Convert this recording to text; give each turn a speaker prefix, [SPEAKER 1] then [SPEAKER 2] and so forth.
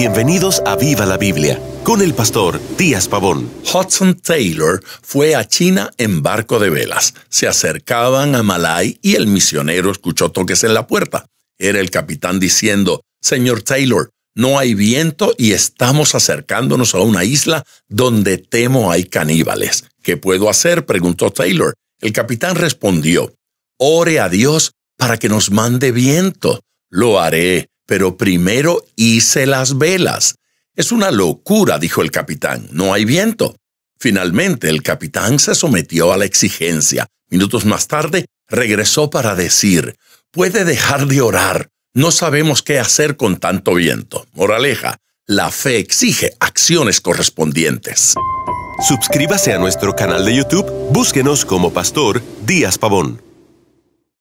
[SPEAKER 1] Bienvenidos a Viva la Biblia con el pastor Díaz Pavón. Hudson Taylor fue a China en barco de velas. Se acercaban a Malay y el misionero escuchó toques en la puerta. Era el capitán diciendo, Señor Taylor, no hay viento y estamos acercándonos a una isla donde temo hay caníbales. ¿Qué puedo hacer? preguntó Taylor. El capitán respondió, Ore a Dios para que nos mande viento. Lo haré, pero primero hice las velas. Es una locura, dijo el capitán, no hay viento. Finalmente, el capitán se sometió a la exigencia. Minutos más tarde, regresó para decir, puede dejar de orar, no sabemos qué hacer con tanto viento. Moraleja, la fe exige acciones correspondientes. Suscríbase a nuestro canal de YouTube, búsquenos como Pastor Díaz Pavón.